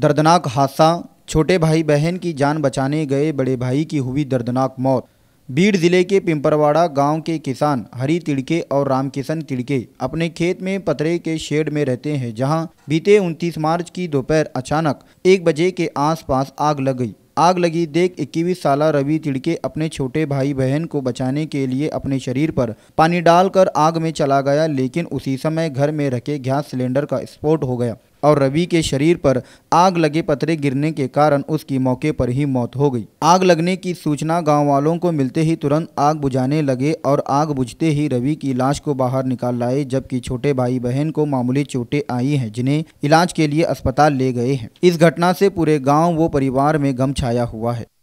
दर्दनाक हादसा छोटे भाई बहन की जान बचाने गए बड़े भाई की हुई दर्दनाक मौत बीड़ जिले के पिंपरवाड़ा गांव के किसान हरी तिड़के और रामकिशन तिड़के अपने खेत में पतरे के शेड में रहते हैं जहां बीते 29 मार्च की दोपहर अचानक एक बजे के आसपास आग लग गई आग लगी देख 21 साल रवि तिड़के अपने छोटे भाई बहन को बचाने के लिए अपने शरीर पर पानी डालकर आग में चला गया लेकिन उसी समय घर में रखे गैस सिलेंडर का स्फोट हो गया और रवि के शरीर पर आग लगे पतरे गिरने के कारण उसकी मौके पर ही मौत हो गई आग लगने की सूचना गाँव वालों को मिलते ही तुरंत आग बुझाने लगे और आग बुझते ही रवि की लाश को बाहर निकाल लाए जबकि छोटे भाई बहन को मामूली चोटें आई हैं जिन्हें इलाज के लिए अस्पताल ले गए हैं इस घटना से पूरे गांव व परिवार में गम छाया हुआ है